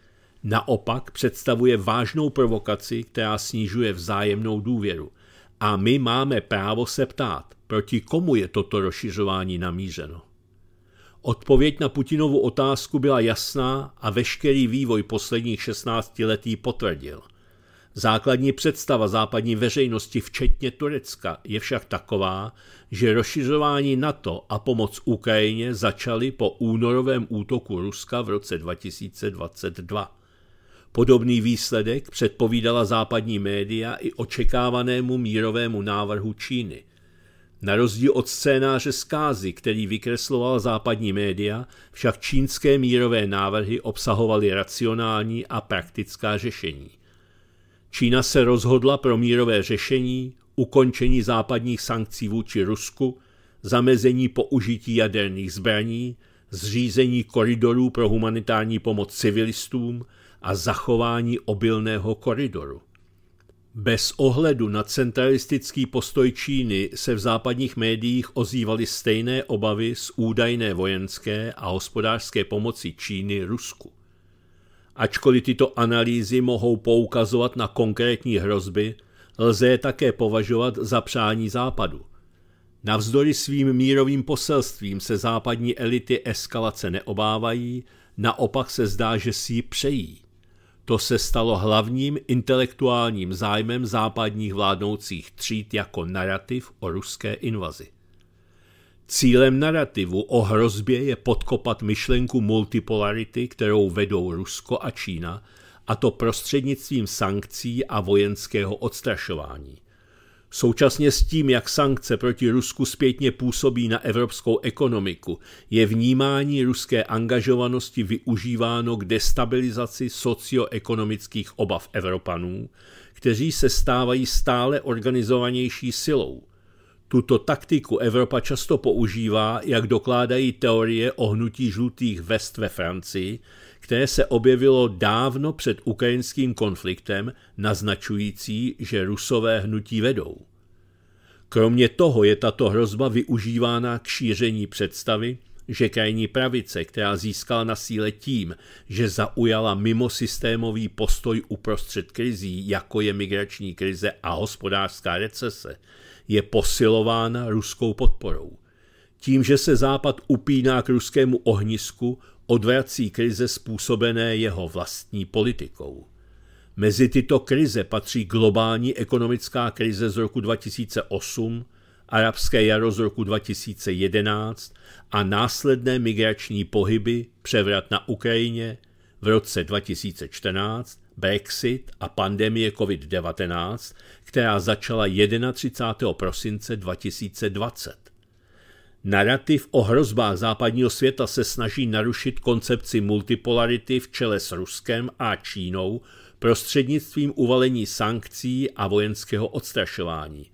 Naopak představuje vážnou provokaci, která snižuje vzájemnou důvěru. A my máme právo se ptát, proti komu je toto rozšiřování namířeno. Odpověď na Putinovu otázku byla jasná a veškerý vývoj posledních 16 letí potvrdil – Základní představa západní veřejnosti, včetně Turecka, je však taková, že rozšiřování NATO a pomoc Ukrajině začaly po únorovém útoku Ruska v roce 2022. Podobný výsledek předpovídala západní média i očekávanému mírovému návrhu Číny. Na rozdíl od scénáře zkázy, který vykresloval západní média, však čínské mírové návrhy obsahovaly racionální a praktická řešení. Čína se rozhodla pro mírové řešení, ukončení západních sankcí vůči Rusku, zamezení použití jaderných zbraní, zřízení koridorů pro humanitární pomoc civilistům a zachování obilného koridoru. Bez ohledu na centralistický postoj Číny se v západních médiích ozývaly stejné obavy z údajné vojenské a hospodářské pomoci Číny Rusku. Ačkoliv tyto analýzy mohou poukazovat na konkrétní hrozby, lze je také považovat za přání západu. Navzdory svým mírovým poselstvím se západní elity eskalace neobávají, naopak se zdá, že si ji přejí. To se stalo hlavním intelektuálním zájmem západních vládnoucích tříd jako narrativ o ruské invazi. Cílem narrativu o hrozbě je podkopat myšlenku multipolarity, kterou vedou Rusko a Čína, a to prostřednictvím sankcí a vojenského odstrašování. Současně s tím, jak sankce proti Rusku zpětně působí na evropskou ekonomiku, je vnímání ruské angažovanosti využíváno k destabilizaci socioekonomických obav Evropanů, kteří se stávají stále organizovanější silou – tuto taktiku Evropa často používá, jak dokládají teorie o hnutí žlutých vest ve Francii, které se objevilo dávno před ukrajinským konfliktem, naznačující, že rusové hnutí vedou. Kromě toho je tato hrozba využívána k šíření představy, že krajní pravice, která získala na síle tím, že zaujala mimosystémový postoj uprostřed krizí, jako je migrační krize a hospodářská recese, je posilována ruskou podporou. Tím, že se Západ upíná k ruskému ohnisku, odvrací krize způsobené jeho vlastní politikou. Mezi tyto krize patří globální ekonomická krize z roku 2008, arabské jaro z roku 2011 a následné migrační pohyby, převrat na Ukrajině v roce 2014 Brexit a pandemie COVID-19, která začala 31. prosince 2020. Narativ o hrozbách západního světa se snaží narušit koncepci multipolarity v čele s Ruskem a Čínou prostřednictvím uvalení sankcí a vojenského odstrašování.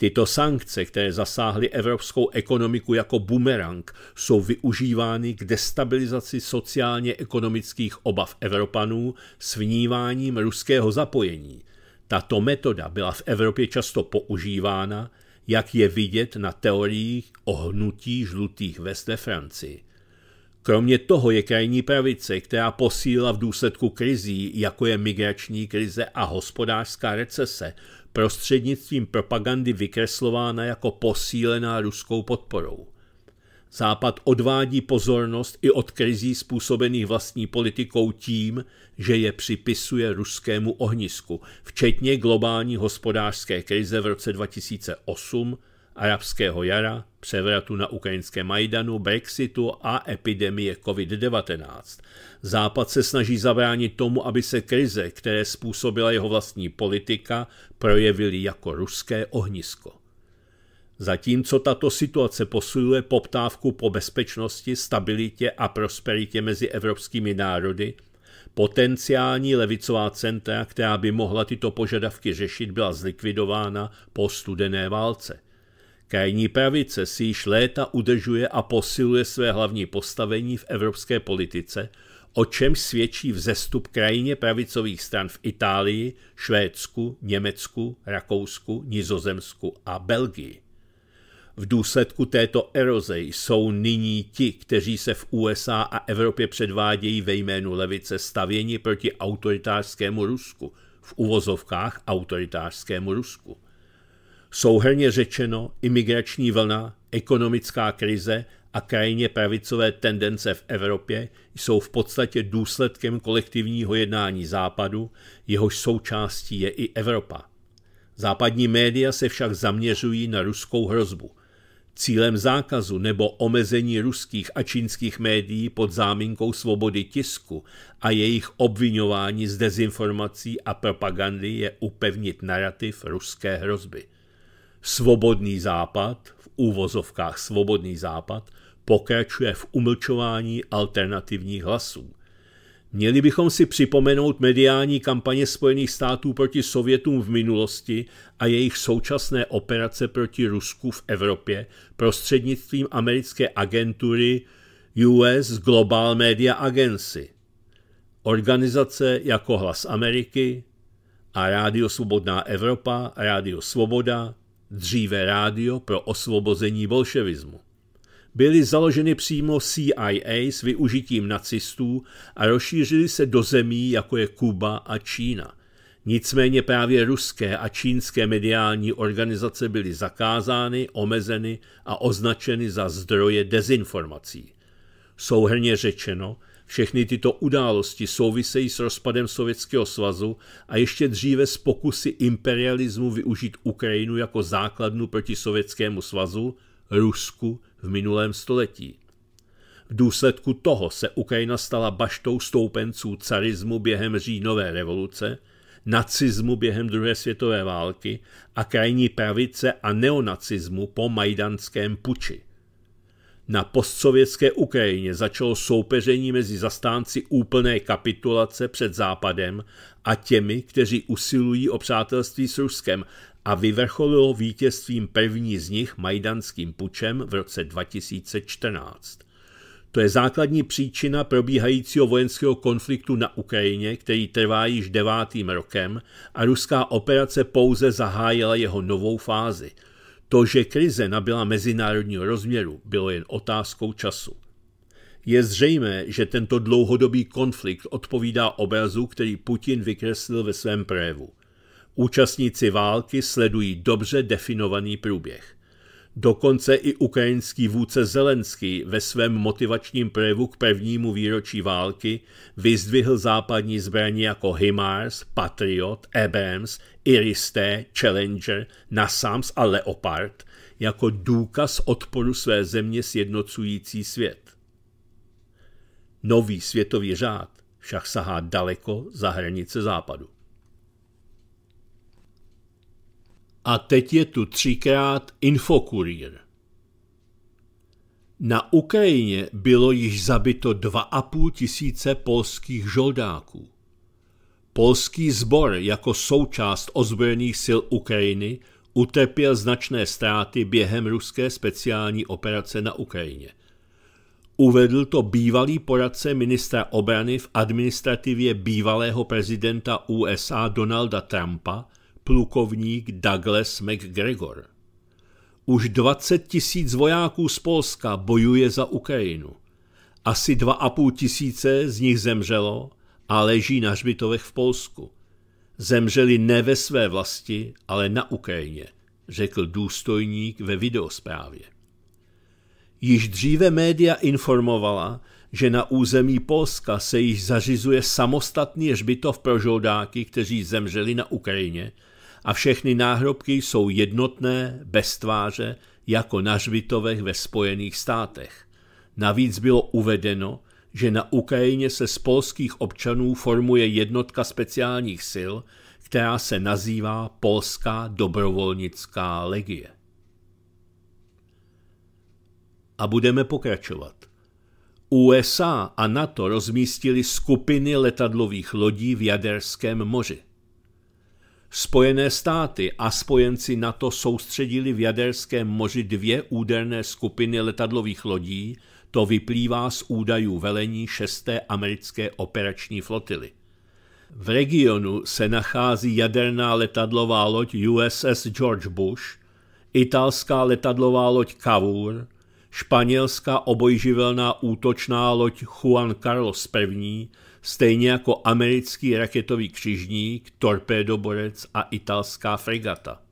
Tyto sankce, které zasáhly evropskou ekonomiku jako bumerang, jsou využívány k destabilizaci sociálně-ekonomických obav Evropanů s vníváním ruského zapojení. Tato metoda byla v Evropě často používána, jak je vidět na teoriích o hnutí žlutých vest ve Francii. Kromě toho je krajní pravice, která posílila v důsledku krizí, jako je migrační krize a hospodářská recese, prostřednictvím propagandy vykreslována jako posílená ruskou podporou. Západ odvádí pozornost i od krizí způsobených vlastní politikou tím, že je připisuje ruskému ohnisku, včetně globální hospodářské krize v roce 2008, arabského jara, převratu na ukrajinském Majdanu, Brexitu a epidemie COVID-19. Západ se snaží zabránit tomu, aby se krize, které způsobila jeho vlastní politika, projevily jako ruské ohnisko. Zatímco tato situace posiluje poptávku po bezpečnosti, stabilitě a prosperitě mezi evropskými národy, potenciální levicová centra, která by mohla tyto požadavky řešit, byla zlikvidována po studené válce – Krajní pravice si již léta udržuje a posiluje své hlavní postavení v evropské politice, o čem svědčí vzestup krajině pravicových stran v Itálii, Švédsku, Německu, Rakousku, Nizozemsku a Belgii. V důsledku této eroze jsou nyní ti, kteří se v USA a Evropě předvádějí ve jménu levice stavěni proti autoritářskému Rusku, v uvozovkách autoritářskému Rusku – Souhrně řečeno, imigrační vlna, ekonomická krize a krajně pravicové tendence v Evropě jsou v podstatě důsledkem kolektivního jednání Západu, jehož součástí je i Evropa. Západní média se však zaměřují na ruskou hrozbu. Cílem zákazu nebo omezení ruských a čínských médií pod záminkou svobody tisku a jejich obvinování z dezinformací a propagandy je upevnit narrativ ruské hrozby. Svobodný západ, v úvozovkách svobodný západ, pokračuje v umlčování alternativních hlasů. Měli bychom si připomenout mediální kampaně Spojených států proti Sovětům v minulosti a jejich současné operace proti Rusku v Evropě prostřednictvím americké agentury US Global Media Agency. Organizace jako Hlas Ameriky a Rádio Svobodná Evropa, Rádio Svoboda, dříve rádio pro osvobození bolševismu. Byly založeny přímo CIA s využitím nacistů a rozšířily se do zemí, jako je Kuba a Čína. Nicméně právě ruské a čínské mediální organizace byly zakázány, omezeny a označeny za zdroje dezinformací. Souhrně řečeno, všechny tyto události souvisejí s rozpadem Sovětského svazu a ještě dříve s pokusy imperialismu využít Ukrajinu jako základnu proti Sovětskému svazu, Rusku v minulém století. V důsledku toho se Ukrajina stala baštou stoupenců carismu během říjnové revoluce, nacismu během druhé světové války a krajní pravice a neonacismu po majdanském puči. Na postsovětské Ukrajině začalo soupeření mezi zastánci úplné kapitulace před Západem a těmi, kteří usilují o přátelství s Ruskem a vyvrcholilo vítězstvím první z nich majdanským pučem v roce 2014. To je základní příčina probíhajícího vojenského konfliktu na Ukrajině, který trvá již devátým rokem a ruská operace pouze zahájila jeho novou fázi – to, že krize nabyla mezinárodního rozměru, bylo jen otázkou času. Je zřejmé, že tento dlouhodobý konflikt odpovídá obrazu, který Putin vykreslil ve svém projevu. Účastníci války sledují dobře definovaný průběh. Dokonce i ukrajinský vůdce Zelenský ve svém motivačním projevu k prvnímu výročí války vyzdvihl západní zbraně jako HIMARS, Patriot, Abrams, e Iristé, Challenger, Nassams a Leopard jako důkaz odporu své země sjednocující svět. Nový světový řád však sahá daleko za hranice západu. A teď je tu třikrát infokurír. Na Ukrajině bylo již zabito 2,5 tisíce polských žoldáků. Polský sbor jako součást ozbrojených sil Ukrajiny utrpěl značné ztráty během ruské speciální operace na Ukrajině. Uvedl to bývalý poradce ministra obrany v administrativě bývalého prezidenta USA Donalda Trumpa – plukovník Douglas McGregor. Už 20 tisíc vojáků z Polska bojuje za Ukrajinu. Asi 2,5 tisíce z nich zemřelo a leží na hřbitovech v Polsku. Zemřeli ne ve své vlasti, ale na Ukrajině, řekl důstojník ve videosprávě. Již dříve média informovala, že na území Polska se již zařizuje samostatný hřbitov pro žoldáky, kteří zemřeli na Ukrajině a všechny náhrobky jsou jednotné, bez tváře, jako na Žvitovech ve Spojených státech. Navíc bylo uvedeno, že na Ukrajině se z polských občanů formuje jednotka speciálních sil, která se nazývá Polská dobrovolnická legie. A budeme pokračovat. USA a NATO rozmístili skupiny letadlových lodí v Jaderském moři. Spojené státy a spojenci NATO soustředili v Jaderském moři dvě úderné skupiny letadlových lodí, to vyplývá z údajů velení 6. americké operační flotily. V regionu se nachází jaderná letadlová loď USS George Bush, italská letadlová loď Cavour, španělská obojživelná útočná loď Juan Carlos I., stejně jako americký raketový křižník, torpédoborec a italská fregata.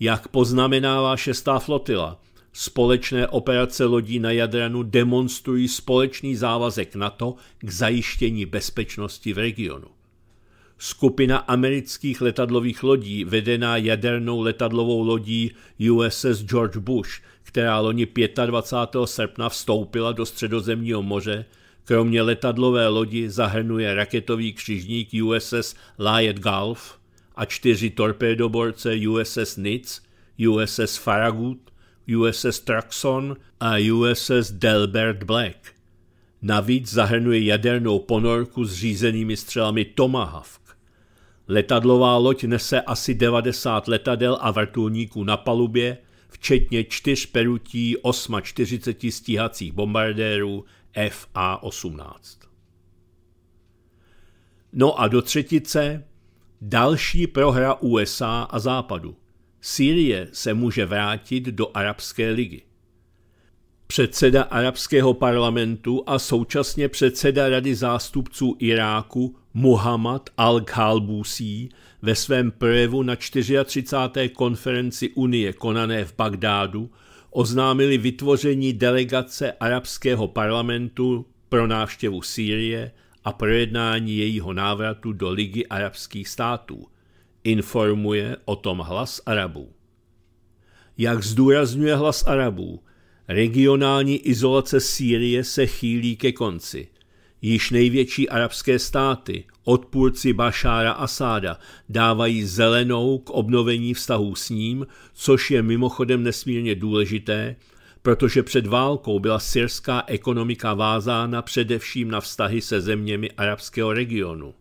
Jak poznamenává šestá flotila, společné operace lodí na Jadranu demonstrují společný závazek NATO k zajištění bezpečnosti v regionu. Skupina amerických letadlových lodí, vedená jadernou letadlovou lodí USS George Bush, která loni 25. srpna vstoupila do středozemního moře, Kromě letadlové lodi zahrnuje raketový křižník USS Lyot Gulf a čtyři torpédoborce USS Nitz, USS Faragut, USS Traxon a USS Delbert Black. Navíc zahrnuje jadernou ponorku s řízenými střelami Tomahawk. Letadlová loď nese asi 90 letadel a vrtulníků na palubě, včetně čtyř perutí 40 stíhacích bombardérů FA18. No a do třetice další prohra USA a Západu. Sýrie se může vrátit do Arabské ligy. Předseda arabského parlamentu a současně předseda Rady zástupců Iráku Muhammad al khalbusi ve svém projevu na 34. konferenci Unie konané v Bagdádu oznámili vytvoření delegace arabského parlamentu pro návštěvu Sýrie a projednání jejího návratu do Ligy arabských států. Informuje o tom hlas Arabů. Jak zdůrazňuje hlas Arabů, regionální izolace Sýrie se chýlí ke konci – Již největší arabské státy, odpůrci Bašára Asáda, dávají zelenou k obnovení vztahů s ním, což je mimochodem nesmírně důležité, protože před válkou byla syrská ekonomika vázána především na vztahy se zeměmi arabského regionu.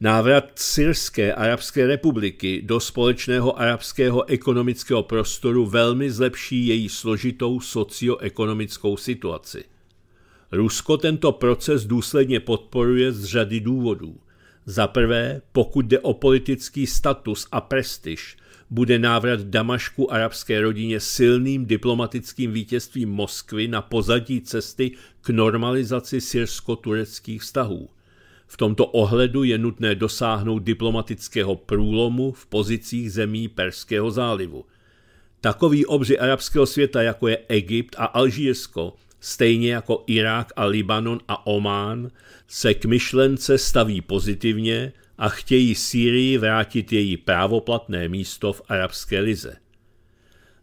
Návrat Syrské arabské republiky do společného arabského ekonomického prostoru velmi zlepší její složitou socioekonomickou situaci. Rusko tento proces důsledně podporuje z řady důvodů. Za prvé, pokud jde o politický status a prestiž, bude návrat Damašku arabské rodině silným diplomatickým vítězstvím Moskvy na pozadí cesty k normalizaci syrsko-tureckých vztahů. V tomto ohledu je nutné dosáhnout diplomatického průlomu v pozicích zemí Perského zálivu. Takový obři arabského světa, jako je Egypt a Alžírsko, stejně jako Irák a Libanon a Omán, se k myšlence staví pozitivně a chtějí Sýrii vrátit její právoplatné místo v Arabské lize.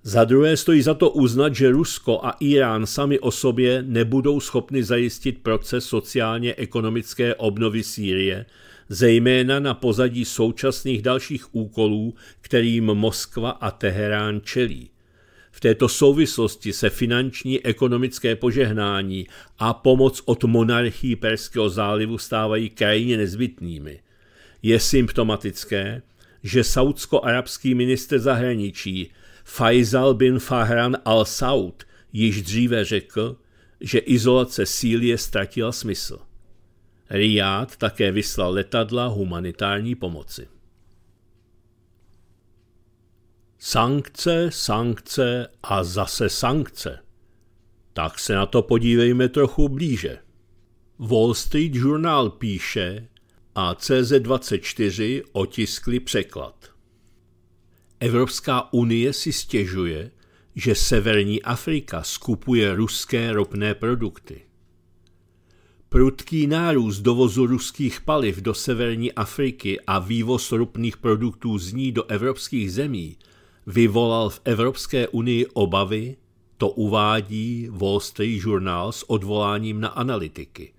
Za druhé stojí za to uznat, že Rusko a Irán sami o sobě nebudou schopni zajistit proces sociálně-ekonomické obnovy Sýrie, zejména na pozadí současných dalších úkolů, kterým Moskva a Teherán čelí. V této souvislosti se finanční ekonomické požehnání a pomoc od monarchii Perského zálivu stávají krajně nezbytnými. Je symptomatické, že saudsko-arabský minister zahraničí Faisal bin Fahran al-Saud již dříve řekl, že izolace Sýrie ztratila smysl. Riad také vyslal letadla humanitární pomoci. Sankce, sankce a zase sankce. Tak se na to podívejme trochu blíže. Wall Street Journal píše a CZ24 otiskli překlad. Evropská unie si stěžuje, že Severní Afrika skupuje ruské ropné produkty. Prudký nárůst dovozu ruských paliv do Severní Afriky a vývoz ropných produktů z ní do evropských zemí – vyvolal v Evropské unii obavy, to uvádí Wall Street Journal s odvoláním na analytiky.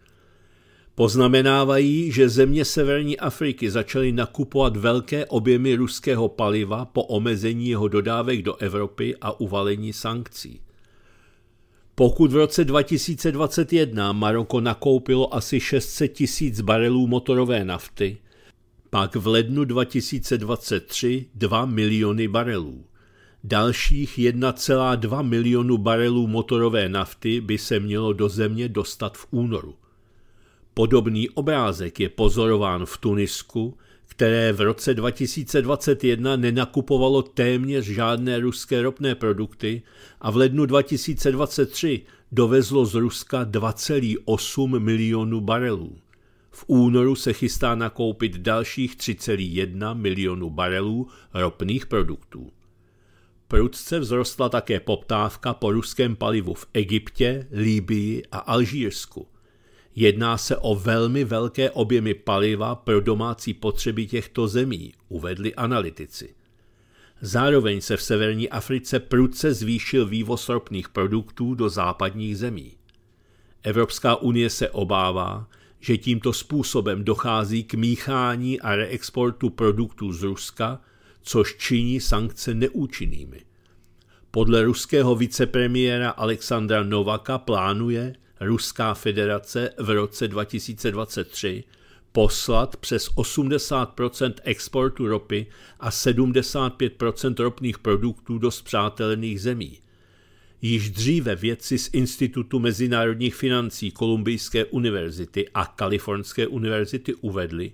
Poznamenávají, že země severní Afriky začaly nakupovat velké objemy ruského paliva po omezení jeho dodávek do Evropy a uvalení sankcí. Pokud v roce 2021 Maroko nakoupilo asi 600 tisíc barelů motorové nafty, pak v lednu 2023 2 miliony barelů. Dalších 1,2 milionu barelů motorové nafty by se mělo do země dostat v únoru. Podobný obrázek je pozorován v Tunisku, které v roce 2021 nenakupovalo téměř žádné ruské ropné produkty a v lednu 2023 dovezlo z Ruska 2,8 milionu barelů. V únoru se chystá nakoupit dalších 3,1 milionu barelů ropných produktů. Prudce vzrostla také poptávka po ruském palivu v Egyptě, Líbii a Alžírsku. Jedná se o velmi velké objemy paliva pro domácí potřeby těchto zemí, uvedli analytici. Zároveň se v severní Africe prudce zvýšil vývoz ropných produktů do západních zemí. Evropská unie se obává, že tímto způsobem dochází k míchání a reexportu produktů z Ruska, což činí sankce neúčinnými. Podle ruského vicepremiéra Alexandra Novaka plánuje Ruská federace v roce 2023 poslat přes 80 exportu ropy a 75 ropných produktů do spřátelených zemí – Již dříve vědci z Institutu mezinárodních financí Kolumbijské univerzity a Kalifornské univerzity uvedli,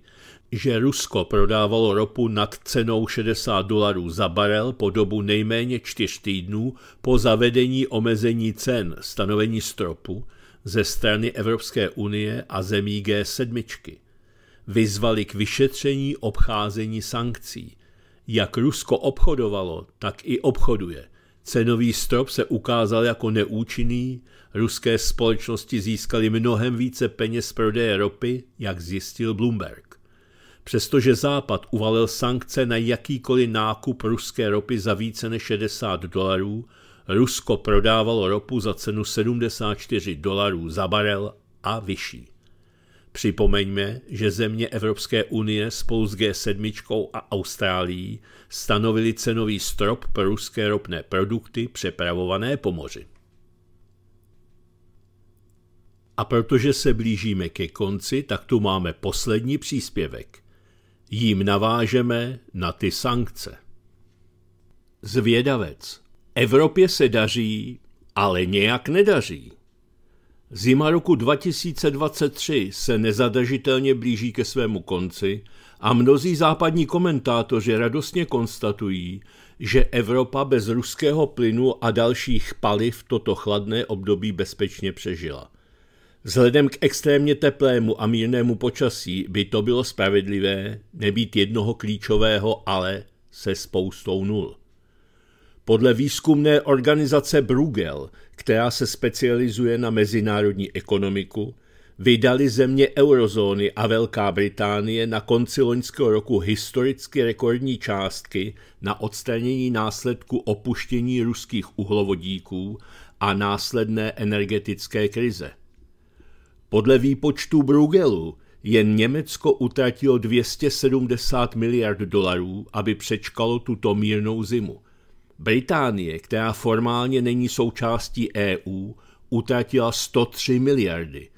že Rusko prodávalo ropu nad cenou 60 dolarů za barel po dobu nejméně čtyř týdnů po zavedení omezení cen stanovení stropu ze strany Evropské unie a zemí G7. Vyzvali k vyšetření obcházení sankcí. Jak Rusko obchodovalo, tak i obchoduje – Cenový strop se ukázal jako neúčinný, ruské společnosti získaly mnohem více peněz prodeje ropy, jak zjistil Bloomberg. Přestože Západ uvalil sankce na jakýkoliv nákup ruské ropy za více než 60 dolarů, Rusko prodávalo ropu za cenu 74 dolarů za barel a vyšší. Připomeňme, že země Evropské unie spolu s G7 a Austrálií stanovili cenový strop pro ruské ropné produkty přepravované po moři. A protože se blížíme ke konci, tak tu máme poslední příspěvek. Jím navážeme na ty sankce. Zvědavec. Evropě se daří, ale nějak nedaří. Zima roku 2023 se nezadržitelně blíží ke svému konci a mnozí západní komentátoři radostně konstatují, že Evropa bez ruského plynu a dalších paliv toto chladné období bezpečně přežila. Vzhledem k extrémně teplému a mírnému počasí by to bylo spravedlivé nebýt jednoho klíčového ale se spoustou nul. Podle výzkumné organizace Bruegel, která se specializuje na mezinárodní ekonomiku, vydali země eurozóny a Velká Británie na konci loňského roku historicky rekordní částky na odstranění následku opuštění ruských uhlovodíků a následné energetické krize. Podle výpočtu Bruegelu jen Německo utratilo 270 miliard dolarů, aby přečkalo tuto mírnou zimu. Británie, která formálně není součástí EU, utratila 103 miliardy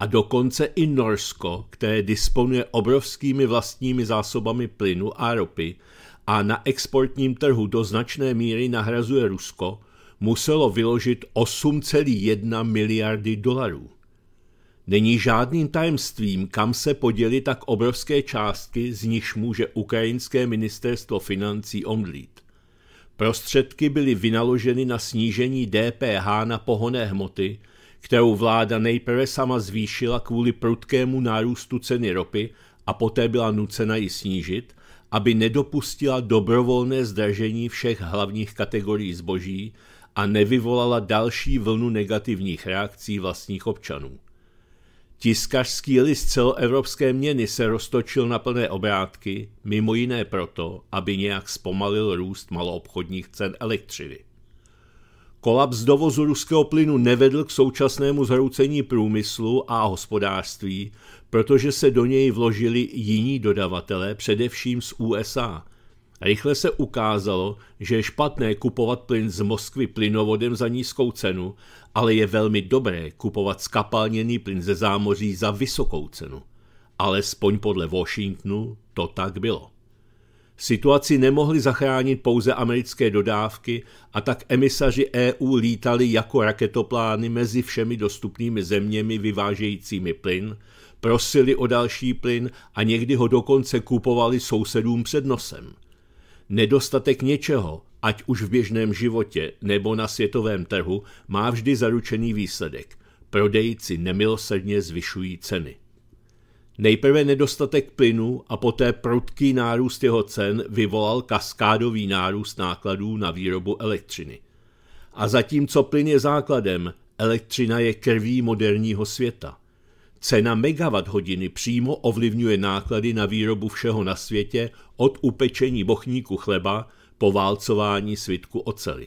a dokonce i Norsko, které disponuje obrovskými vlastními zásobami plynu a ropy a na exportním trhu do značné míry nahrazuje Rusko, muselo vyložit 8,1 miliardy dolarů. Není žádným tajemstvím, kam se podělí tak obrovské částky, z nich může ukrajinské ministerstvo financí omdlít. Prostředky byly vynaloženy na snížení DPH na pohonné hmoty, kterou vláda nejprve sama zvýšila kvůli prudkému nárůstu ceny ropy a poté byla nucena ji snížit, aby nedopustila dobrovolné zdražení všech hlavních kategorií zboží a nevyvolala další vlnu negativních reakcí vlastních občanů. Tiskařský list celoevropské měny se roztočil na plné obrátky, mimo jiné proto, aby nějak zpomalil růst maloobchodních cen elektřiny. Kolaps dovozu ruského plynu nevedl k současnému zhroucení průmyslu a hospodářství, protože se do něj vložili jiní dodavatelé, především z USA. Rychle se ukázalo, že je špatné kupovat plyn z Moskvy plynovodem za nízkou cenu ale je velmi dobré kupovat skapalněný plyn ze zámoří za vysokou cenu. Alespoň podle Washingtonu to tak bylo. Situaci nemohli zachránit pouze americké dodávky a tak emisaři EU lítali jako raketoplány mezi všemi dostupnými zeměmi vyvážejícími plyn, prosili o další plyn a někdy ho dokonce kupovali sousedům před nosem. Nedostatek něčeho ať už v běžném životě nebo na světovém trhu, má vždy zaručený výsledek. Prodejci nemilosrdně zvyšují ceny. Nejprve nedostatek plynu a poté prudký nárůst jeho cen vyvolal kaskádový nárůst nákladů na výrobu elektřiny. A zatímco plyn je základem, elektřina je krví moderního světa. Cena megawatt hodiny přímo ovlivňuje náklady na výrobu všeho na světě od upečení bochníku chleba poválcování svitku ocely.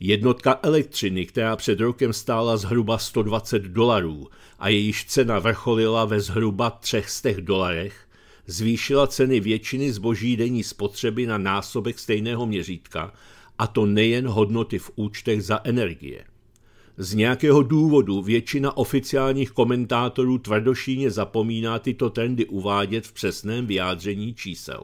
Jednotka elektřiny, která před rokem stála zhruba 120 dolarů a jejíž cena vrcholila ve zhruba 300 dolarech, zvýšila ceny většiny zboží denní spotřeby na násobek stejného měřítka, a to nejen hodnoty v účtech za energie. Z nějakého důvodu většina oficiálních komentátorů tvrdošíně zapomíná tyto trendy uvádět v přesném vyjádření čísel.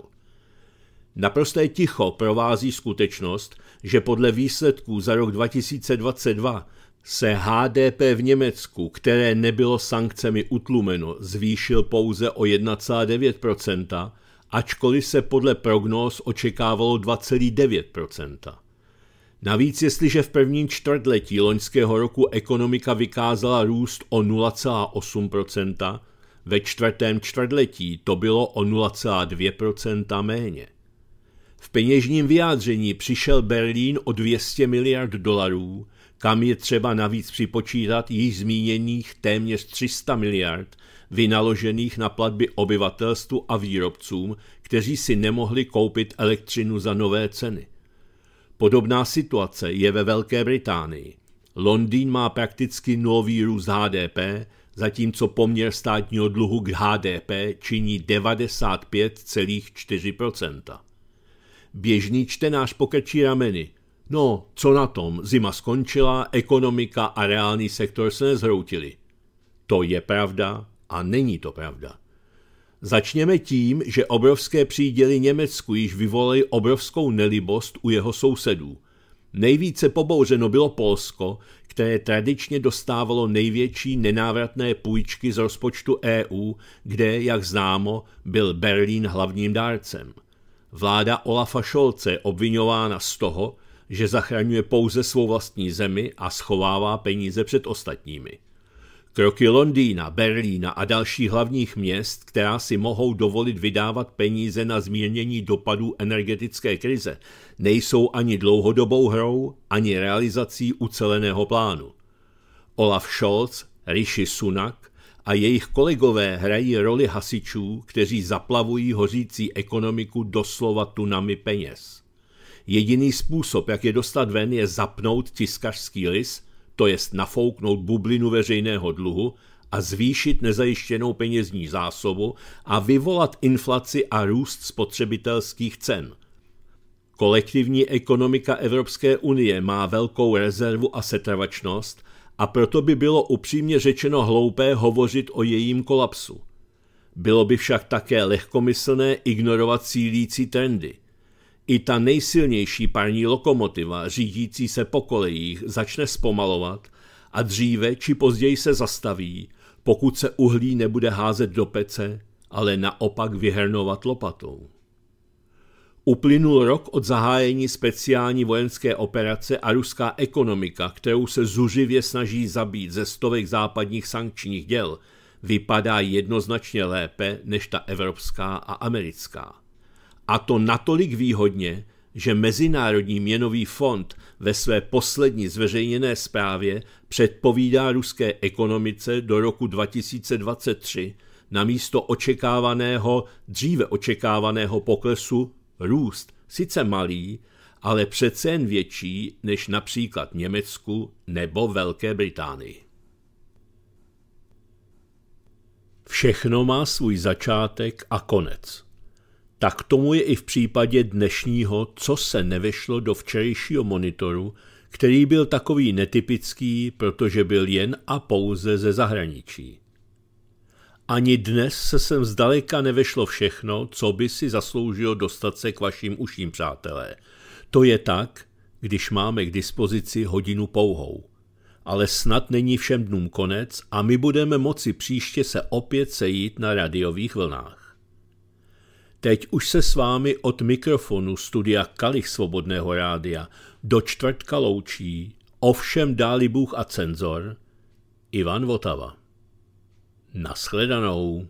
Naprosté ticho provází skutečnost, že podle výsledků za rok 2022 se HDP v Německu, které nebylo sankcemi utlumeno, zvýšil pouze o 1,9%, ačkoliv se podle prognóz očekávalo 2,9%. Navíc, jestliže v prvním čtvrtletí loňského roku ekonomika vykázala růst o 0,8%, ve čtvrtém čtvrtletí to bylo o 0,2% méně. V peněžním vyjádření přišel Berlín o 200 miliard dolarů, kam je třeba navíc připočítat již zmíněných téměř 300 miliard vynaložených na platby obyvatelstvu a výrobcům, kteří si nemohli koupit elektřinu za nové ceny. Podobná situace je ve Velké Británii. Londýn má prakticky nový růst HDP, zatímco poměr státního dluhu k HDP činí 95,4 Běžný čtenář pokrčí rameny. No, co na tom, zima skončila, ekonomika a reálný sektor se nezhroutili. To je pravda a není to pravda. Začněme tím, že obrovské příděly Německu již vyvolaly obrovskou nelibost u jeho sousedů. Nejvíce pobouřeno bylo Polsko, které tradičně dostávalo největší nenávratné půjčky z rozpočtu EU, kde, jak známo, byl Berlín hlavním dárcem. Vláda Olafa Šolce je obvinována z toho, že zachraňuje pouze svou vlastní zemi a schovává peníze před ostatními. Kroky Londýna, Berlína a dalších hlavních měst, která si mohou dovolit vydávat peníze na zmírnění dopadů energetické krize, nejsou ani dlouhodobou hrou, ani realizací uceleného plánu. Olaf Scholz, Rishi Sunak, a jejich kolegové hrají roli hasičů, kteří zaplavují hořící ekonomiku doslova tunami peněz. Jediný způsob, jak je dostat ven, je zapnout tiskařský lis, to jest nafouknout bublinu veřejného dluhu a zvýšit nezajištěnou penězní zásobu a vyvolat inflaci a růst spotřebitelských cen. Kolektivní ekonomika Evropské unie má velkou rezervu a setrvačnost a proto by bylo upřímně řečeno hloupé hovořit o jejím kolapsu. Bylo by však také lehkomyslné ignorovat sílící trendy. I ta nejsilnější parní lokomotiva, řídící se po kolejích, začne zpomalovat a dříve či později se zastaví, pokud se uhlí nebude házet do pece, ale naopak vyhrnovat lopatou. Uplynul rok od zahájení speciální vojenské operace a ruská ekonomika, kterou se zuživě snaží zabít ze stovek západních sankčních děl, vypadá jednoznačně lépe než ta evropská a americká. A to natolik výhodně, že Mezinárodní měnový fond ve své poslední zveřejněné zprávě předpovídá ruské ekonomice do roku 2023 na místo očekávaného, dříve očekávaného poklesu Růst sice malý, ale přece jen větší než například Německu nebo Velké Británii. Všechno má svůj začátek a konec. Tak tomu je i v případě dnešního, co se nevešlo do včerejšího monitoru, který byl takový netypický, protože byl jen a pouze ze zahraničí. Ani dnes se sem zdaleka nevešlo všechno, co by si zasloužilo dostat se k vašim uším, přátelé. To je tak, když máme k dispozici hodinu pouhou. Ale snad není všem dnům konec a my budeme moci příště se opět sejít na radiových vlnách. Teď už se s vámi od mikrofonu studia Kalich Svobodného rádia do čtvrtka loučí, ovšem dáli Bůh a cenzor, Ivan Votava. Naschledanou.